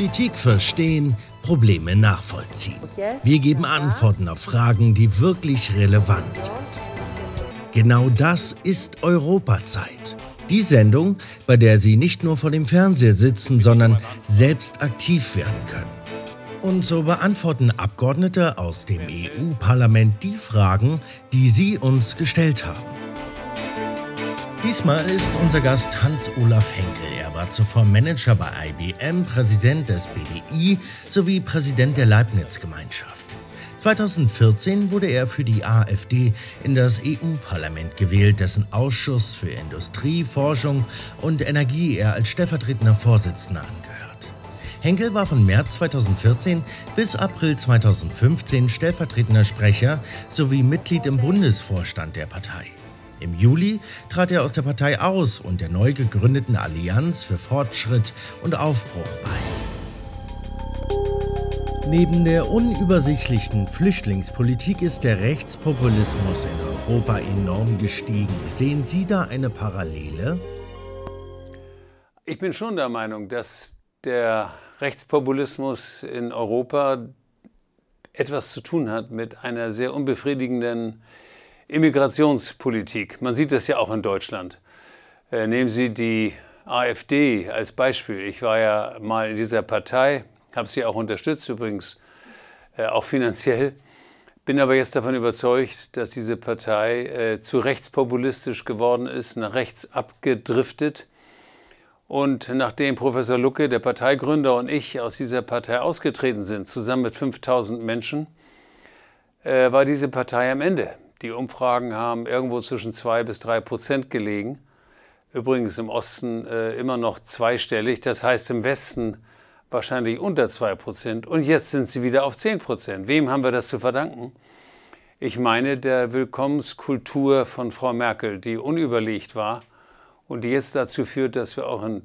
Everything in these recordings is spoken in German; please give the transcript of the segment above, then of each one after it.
Politik verstehen, Probleme nachvollziehen. Wir geben Antworten auf Fragen, die wirklich relevant sind. Genau das ist Europazeit. Die Sendung, bei der Sie nicht nur vor dem Fernseher sitzen, sondern selbst aktiv werden können. Und so beantworten Abgeordnete aus dem EU-Parlament die Fragen, die Sie uns gestellt haben. Diesmal ist unser Gast Hans-Olaf Henkel. Er war zuvor Manager bei IBM, Präsident des BDI sowie Präsident der Leibniz-Gemeinschaft. 2014 wurde er für die AfD in das EU-Parlament gewählt, dessen Ausschuss für Industrie, Forschung und Energie er als stellvertretender Vorsitzender angehört. Henkel war von März 2014 bis April 2015 stellvertretender Sprecher sowie Mitglied im Bundesvorstand der Partei. Im Juli trat er aus der Partei aus und der neu gegründeten Allianz für Fortschritt und Aufbruch bei. Neben der unübersichtlichen Flüchtlingspolitik ist der Rechtspopulismus in Europa enorm gestiegen. Sehen Sie da eine Parallele? Ich bin schon der Meinung, dass der Rechtspopulismus in Europa etwas zu tun hat mit einer sehr unbefriedigenden äh, Immigrationspolitik. Man sieht das ja auch in Deutschland. Äh, nehmen Sie die AfD als Beispiel. Ich war ja mal in dieser Partei, habe sie auch unterstützt übrigens, äh, auch finanziell. Bin aber jetzt davon überzeugt, dass diese Partei äh, zu rechtspopulistisch geworden ist, nach rechts abgedriftet. Und nachdem Professor Lucke, der Parteigründer und ich aus dieser Partei ausgetreten sind, zusammen mit 5000 Menschen, war diese Partei am Ende. Die Umfragen haben irgendwo zwischen 2 bis 3 Prozent gelegen. Übrigens im Osten äh, immer noch zweistellig, das heißt im Westen wahrscheinlich unter 2 Prozent. Und jetzt sind sie wieder auf 10 Prozent. Wem haben wir das zu verdanken? Ich meine der Willkommenskultur von Frau Merkel, die unüberlegt war und die jetzt dazu führt, dass wir auch in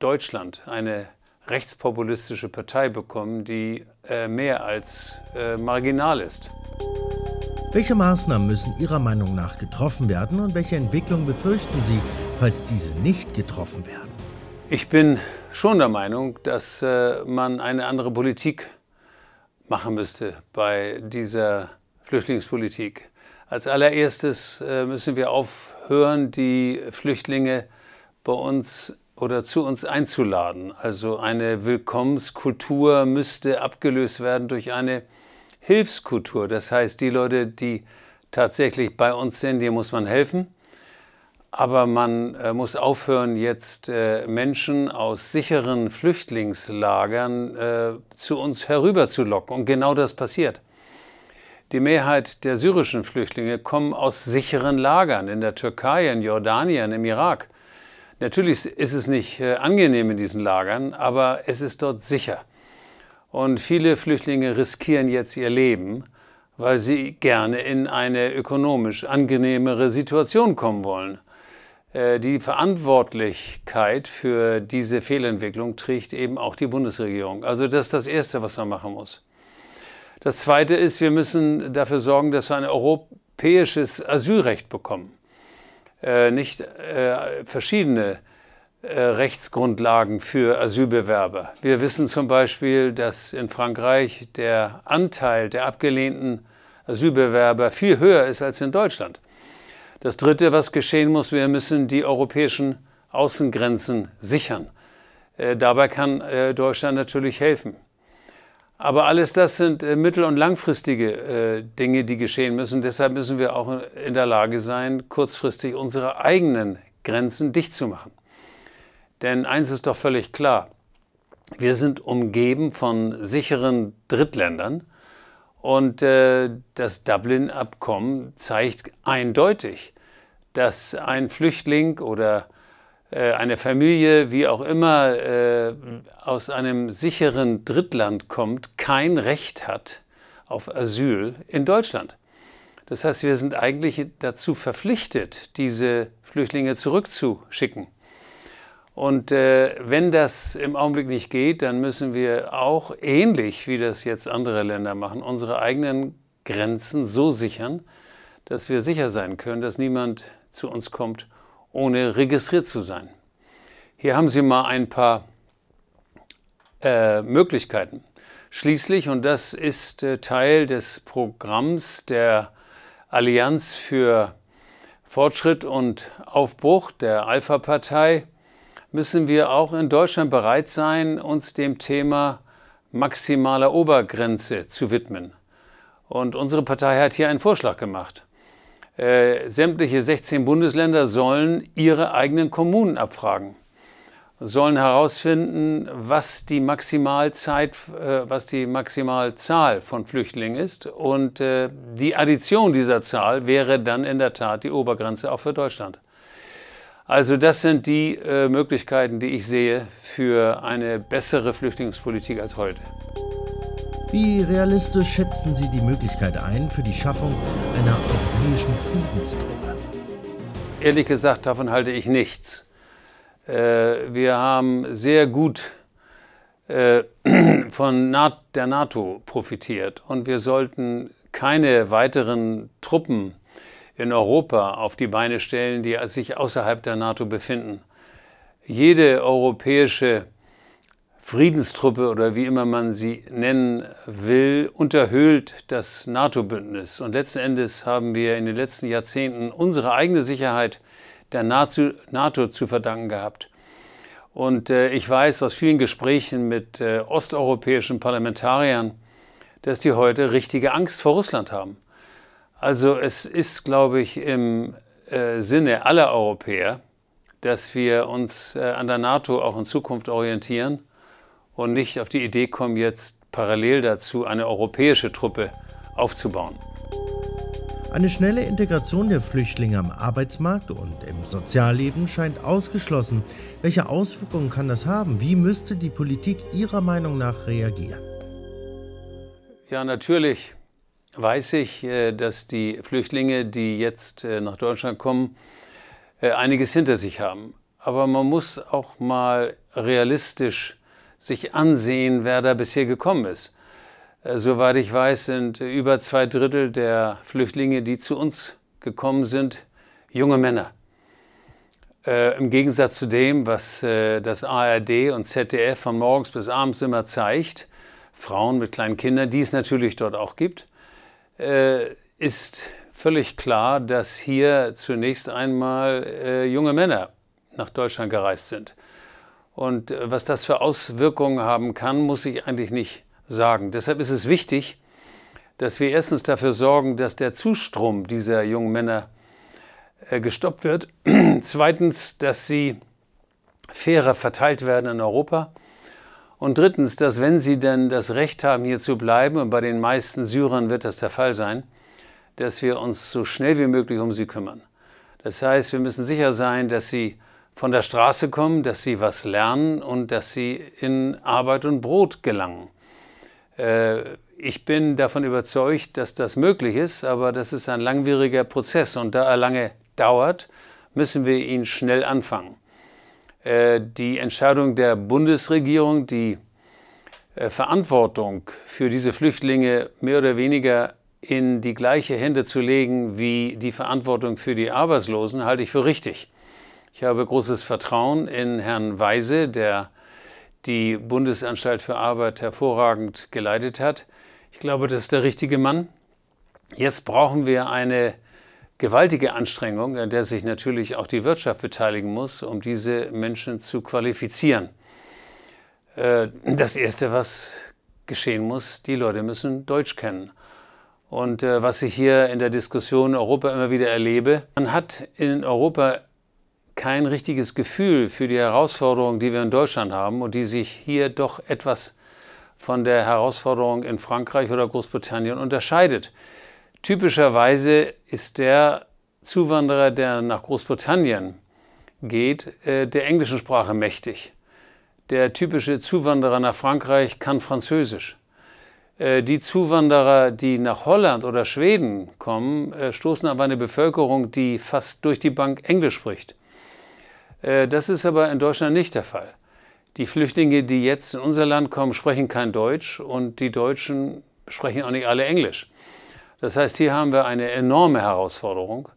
Deutschland eine rechtspopulistische Partei bekommen, die äh, mehr als äh, marginal ist. Welche Maßnahmen müssen Ihrer Meinung nach getroffen werden und welche Entwicklung befürchten Sie, falls diese nicht getroffen werden? Ich bin schon der Meinung, dass äh, man eine andere Politik machen müsste bei dieser Flüchtlingspolitik. Als allererstes äh, müssen wir aufhören, die Flüchtlinge bei uns oder zu uns einzuladen. Also eine Willkommenskultur müsste abgelöst werden durch eine Hilfskultur. Das heißt, die Leute, die tatsächlich bei uns sind, denen muss man helfen. Aber man äh, muss aufhören, jetzt äh, Menschen aus sicheren Flüchtlingslagern äh, zu uns herüberzulocken. Und genau das passiert. Die Mehrheit der syrischen Flüchtlinge kommen aus sicheren Lagern in der Türkei, in Jordanien, im Irak. Natürlich ist es nicht äh, angenehm in diesen Lagern, aber es ist dort sicher. Und viele Flüchtlinge riskieren jetzt ihr Leben, weil sie gerne in eine ökonomisch angenehmere Situation kommen wollen. Äh, die Verantwortlichkeit für diese Fehlentwicklung trägt eben auch die Bundesregierung. Also das ist das Erste, was man machen muss. Das Zweite ist, wir müssen dafür sorgen, dass wir ein europäisches Asylrecht bekommen. Äh, nicht äh, verschiedene äh, Rechtsgrundlagen für Asylbewerber. Wir wissen zum Beispiel, dass in Frankreich der Anteil der abgelehnten Asylbewerber viel höher ist als in Deutschland. Das Dritte, was geschehen muss, wir müssen die europäischen Außengrenzen sichern. Äh, dabei kann äh, Deutschland natürlich helfen. Aber alles das sind äh, mittel- und langfristige äh, Dinge, die geschehen müssen. Deshalb müssen wir auch in der Lage sein, kurzfristig unsere eigenen Grenzen dicht zu machen. Denn eins ist doch völlig klar, wir sind umgeben von sicheren Drittländern und äh, das Dublin-Abkommen zeigt eindeutig, dass ein Flüchtling oder äh, eine Familie, wie auch immer, äh, aus einem sicheren Drittland kommt, kein Recht hat auf Asyl in Deutschland. Das heißt, wir sind eigentlich dazu verpflichtet, diese Flüchtlinge zurückzuschicken. Und äh, wenn das im Augenblick nicht geht, dann müssen wir auch ähnlich wie das jetzt andere Länder machen, unsere eigenen Grenzen so sichern, dass wir sicher sein können, dass niemand zu uns kommt, ohne registriert zu sein. Hier haben Sie mal ein paar äh, Möglichkeiten. Schließlich, und das ist äh, Teil des Programms der Allianz für Fortschritt und Aufbruch der Alpha-Partei, müssen wir auch in Deutschland bereit sein, uns dem Thema maximaler Obergrenze zu widmen. Und unsere Partei hat hier einen Vorschlag gemacht. Äh, sämtliche 16 Bundesländer sollen ihre eigenen Kommunen abfragen, sollen herausfinden, was die Maximalzeit, äh, was die Maximalzahl von Flüchtlingen ist. Und äh, die Addition dieser Zahl wäre dann in der Tat die Obergrenze auch für Deutschland. Also das sind die äh, Möglichkeiten, die ich sehe für eine bessere Flüchtlingspolitik als heute. Wie realistisch schätzen Sie die Möglichkeit ein für die Schaffung einer europäischen Friedenstruppe? Ehrlich gesagt, davon halte ich nichts. Äh, wir haben sehr gut äh, von Na der NATO profitiert und wir sollten keine weiteren Truppen in Europa auf die Beine stellen, die sich außerhalb der NATO befinden. Jede europäische Friedenstruppe oder wie immer man sie nennen will, unterhöhlt das NATO-Bündnis. Und letzten Endes haben wir in den letzten Jahrzehnten unsere eigene Sicherheit der NATO, zu verdanken gehabt. Und äh, ich weiß aus vielen Gesprächen mit äh, osteuropäischen Parlamentariern, dass die heute richtige Angst vor Russland haben. Also es ist, glaube ich, im äh, Sinne aller Europäer, dass wir uns äh, an der NATO auch in Zukunft orientieren und nicht auf die Idee kommen, jetzt parallel dazu eine europäische Truppe aufzubauen. Eine schnelle Integration der Flüchtlinge am Arbeitsmarkt und im Sozialleben scheint ausgeschlossen. Welche Auswirkungen kann das haben? Wie müsste die Politik Ihrer Meinung nach reagieren? Ja, natürlich weiß ich, äh, dass die Flüchtlinge, die jetzt äh, nach Deutschland kommen, äh, einiges hinter sich haben. Aber man muss auch mal realistisch sich ansehen, wer da bisher gekommen ist. Soweit ich weiß, sind über zwei Drittel der Flüchtlinge, die zu uns gekommen sind, junge Männer. Äh, Im Gegensatz zu dem, was äh, das ARD und ZDF von morgens bis abends immer zeigt, Frauen mit kleinen Kindern, die es natürlich dort auch gibt, äh, ist völlig klar, dass hier zunächst einmal äh, junge Männer nach Deutschland gereist sind. Und äh, was das für Auswirkungen haben kann, muss ich eigentlich nicht sagen. Deshalb ist es wichtig, dass wir erstens dafür sorgen, dass der Zustrom dieser jungen Männer äh, gestoppt wird. Zweitens, dass sie fairer verteilt werden in Europa. Und drittens, dass wenn sie denn das Recht haben, hier zu bleiben, und bei den meisten Syrern wird das der Fall sein, dass wir uns so schnell wie möglich um sie kümmern. Das heißt, wir müssen sicher sein, dass sie von der Straße kommen, dass sie was lernen und dass sie in Arbeit und Brot gelangen. Äh, ich bin davon überzeugt, dass das möglich ist, aber das ist ein langwieriger Prozess und da er lange dauert, müssen wir ihn schnell anfangen. Äh, die Entscheidung der Bundesregierung, die äh, Verantwortung für diese Flüchtlinge mehr oder weniger in die gleiche Hände zu legen wie die Verantwortung für die Arbeitslosen, halte ich für richtig. Ich habe großes Vertrauen in Herrn Weise, der die Bundesanstalt für Arbeit hervorragend geleitet hat. Ich glaube, das ist der richtige Mann. Jetzt brauchen wir eine gewaltige Anstrengung, an der sich natürlich auch die Wirtschaft beteiligen muss, um diese Menschen zu qualifizieren. Äh, das Erste, was geschehen muss, die Leute müssen Deutsch kennen. Und äh, was ich hier in der Diskussion in Europa immer wieder erlebe, man hat in Europa kein richtiges Gefühl für die Herausforderungen, die wir in Deutschland haben und die sich hier doch etwas von der Herausforderung in Frankreich oder Großbritannien unterscheidet. Typischerweise ist der Zuwanderer, der nach Großbritannien geht, äh, der englischen Sprache mächtig. Der typische Zuwanderer nach Frankreich kann Französisch. Äh, die Zuwanderer, die nach Holland oder Schweden kommen, äh, stoßen auf eine Bevölkerung, die fast durch die Bank Englisch spricht. Das ist aber in Deutschland nicht der Fall. Die Flüchtlinge, die jetzt in unser Land kommen, sprechen kein Deutsch und die Deutschen sprechen auch nicht alle Englisch. Das heißt, hier haben wir eine enorme Herausforderung,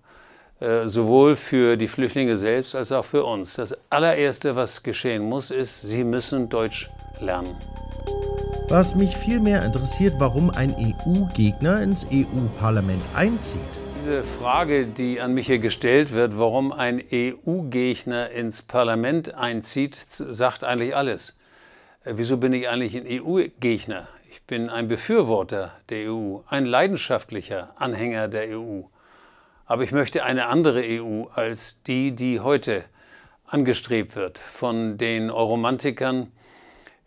äh, sowohl für die Flüchtlinge selbst als auch für uns. Das allererste, was geschehen muss, ist, sie müssen Deutsch lernen. Was mich viel mehr interessiert, warum ein EU-Gegner ins EU-Parlament einzieht. Diese Frage, die an mich hier gestellt wird, warum ein EU-Gegner ins Parlament einzieht, sagt eigentlich alles. Äh, wieso bin ich eigentlich ein EU-Gegner? Ich bin ein Befürworter der EU, ein leidenschaftlicher Anhänger der EU. Aber ich möchte eine andere EU als die, die heute angestrebt wird von den Euromantikern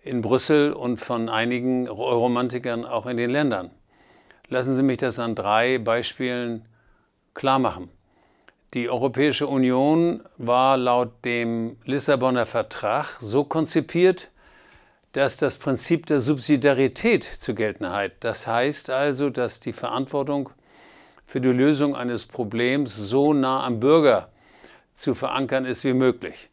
in Brüssel und von einigen Euromantikern auch in den Ländern. Lassen Sie mich das an drei Beispielen klar machen. Die Europäische Union war laut dem Lissabonner Vertrag so konzipiert, dass das Prinzip der Subsidiarität zu gelten hat. Das heißt also, dass die Verantwortung für die Lösung eines Problems so nah am Bürger zu verankern ist wie möglich.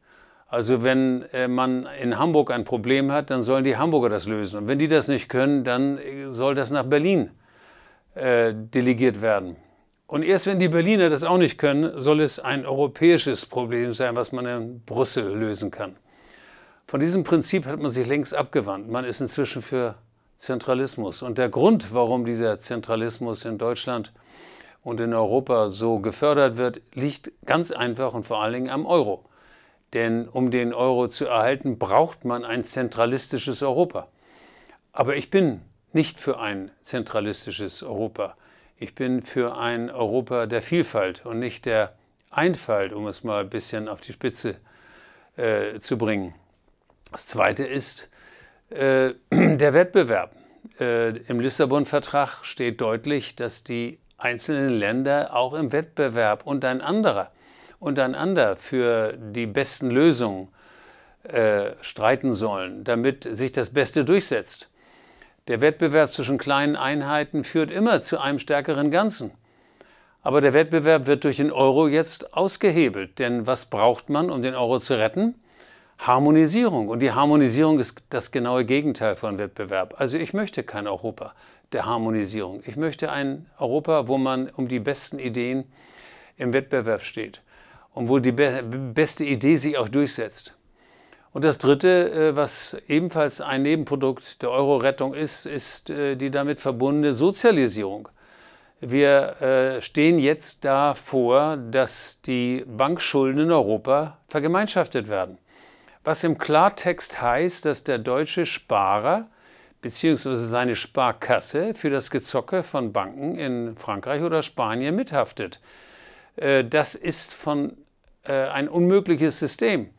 Also wenn äh, man in Hamburg ein Problem hat, dann sollen die Hamburger das lösen. Und wenn die das nicht können, dann äh, soll das nach Berlin äh, delegiert werden. Und erst wenn die Berliner das auch nicht können, soll es ein europäisches Problem sein, was man in Brüssel lösen kann. Von diesem Prinzip hat man sich längst abgewandt. Man ist inzwischen für Zentralismus. Und der Grund, warum dieser Zentralismus in Deutschland und in Europa so gefördert wird, liegt ganz einfach und vor allen Dingen am Euro. Denn um den Euro zu erhalten, braucht man ein zentralistisches Europa. Aber ich bin nicht für ein zentralistisches Europa. Ich bin für ein Europa der Vielfalt und nicht der Einfalt, um es mal ein bisschen auf die Spitze äh, zu bringen. Das Zweite ist äh, der Wettbewerb. Äh, Im Lissabon-Vertrag steht deutlich, dass die einzelnen Länder auch im Wettbewerb untereinander, untereinander für die besten Lösungen äh, streiten sollen, damit sich das Beste durchsetzt. Der Wettbewerb zwischen kleinen Einheiten führt immer zu einem stärkeren Ganzen. Aber der Wettbewerb wird durch den Euro jetzt ausgehebelt, denn was braucht man, um den Euro zu retten? Harmonisierung. Und die Harmonisierung ist das genaue Gegenteil von Wettbewerb. Also ich möchte kein Europa der Harmonisierung. Ich möchte ein Europa, wo man um die besten Ideen im Wettbewerb steht und wo die be beste Idee sich auch durchsetzt. Und das Dritte, äh, was ebenfalls ein Nebenprodukt der Euro-Rettung ist, ist äh, die damit verbundene Sozialisierung. Wir äh, stehen jetzt davor, dass die Bankschulden in Europa vergemeinschaftet werden was im Klartext heißt, dass der deutsche Sparer bzw. seine Sparkasse für das Gezocke von Banken in Frankreich oder Spanien mithaftet. Äh, das ist von äh, ein unmögliches System.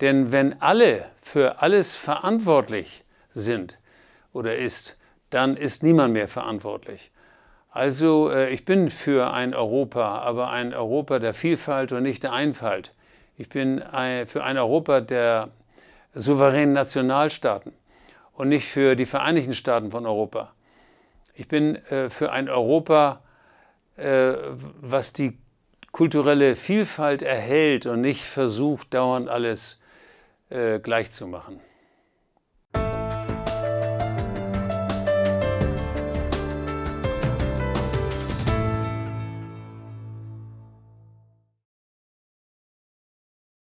Denn wenn alle für alles verantwortlich sind oder ist, dann ist niemand mehr verantwortlich. Also äh, ich bin für ein Europa, aber ein Europa der Vielfalt und nicht der Einfalt. Ich bin äh, für ein Europa der souveränen Nationalstaaten und nicht für die Vereinigten Staaten von Europa. Ich bin äh, für ein Europa, äh, was die kulturelle Vielfalt erhält und nicht versucht, dauernd alles gleichzumachen.